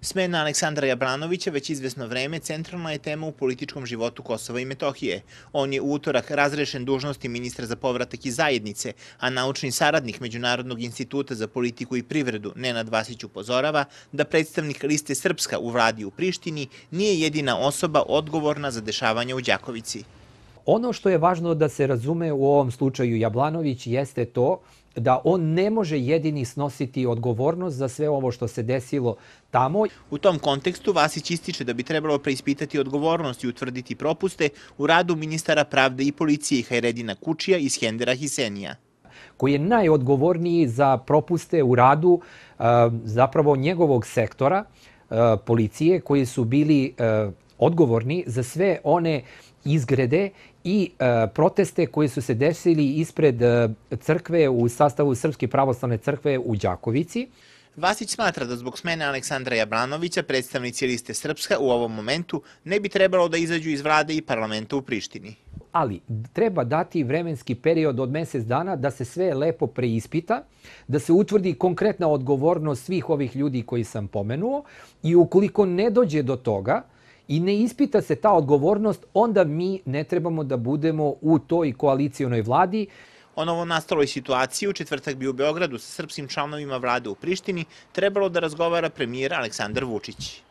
Smena Aleksandra Jabranovića već izvesno vreme centralna je tema u političkom životu Kosova i Metohije. On je u utorak razrešen dužnosti ministra za povratak i zajednice, a naučni saradnik Međunarodnog instituta za politiku i privredu Nenad Vasić upozorava da predstavnik liste Srpska u vladi u Prištini nije jedina osoba odgovorna za dešavanja u Đakovici. Ono što je važno da se razume u ovom slučaju Jablanović jeste to da on ne može jedini snositi odgovornost za sve ovo što se desilo tamo. U tom kontekstu Vasić ističe da bi trebalo preispitati odgovornost i utvrditi propuste u radu ministara pravde i policije Hajredina Kučija iz Hendera Hisenija koji je najodgovorniji za propuste u radu e, zapravo njegovog sektora e, policije koji su bili e, odgovorni za sve one izgrede i e, proteste koji su se desili ispred e, crkve u sastavu Srpske pravoslavne crkve u Đakovici. Vasić smatra da zbog smene Aleksandra Jablanovića predstavnici liste Srpska u ovom momentu ne bi trebalo da izađu iz vlade i parlamenta u Prištini. Ali treba dati vremenski period od mesec dana da se sve lepo preispita, da se utvrdi konkretna odgovornost svih ovih ljudi koji sam pomenuo i ukoliko ne dođe do toga, i ne ispita se ta odgovornost, onda mi ne trebamo da budemo u toj koalicijonoj vladi. O novo nastaloj situaciji u četvrtak bi u Beogradu sa srpskim članovima vlade u Prištini trebalo da razgovara premijer Aleksandar Vučić.